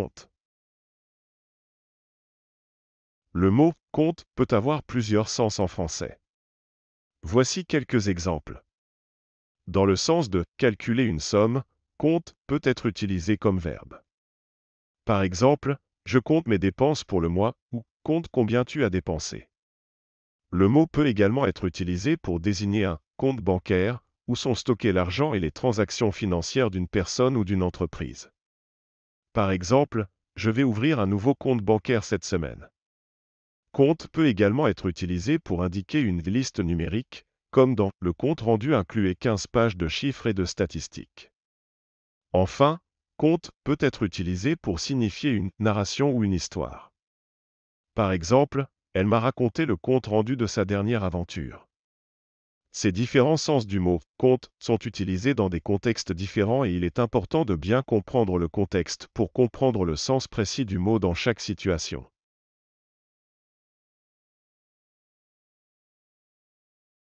Compte. Le mot compte peut avoir plusieurs sens en français. Voici quelques exemples. Dans le sens de calculer une somme, compte peut être utilisé comme verbe. Par exemple, je compte mes dépenses pour le mois ou compte combien tu as dépensé. Le mot peut également être utilisé pour désigner un compte bancaire où sont stockés l'argent et les transactions financières d'une personne ou d'une entreprise. Par exemple, je vais ouvrir un nouveau compte bancaire cette semaine. Compte peut également être utilisé pour indiquer une liste numérique, comme dans le compte rendu incluait 15 pages de chiffres et de statistiques. Enfin, compte peut être utilisé pour signifier une narration ou une histoire. Par exemple, elle m'a raconté le compte rendu de sa dernière aventure. Ces différents sens du mot compte sont utilisés dans des contextes différents et il est important de bien comprendre le contexte pour comprendre le sens précis du mot dans chaque situation.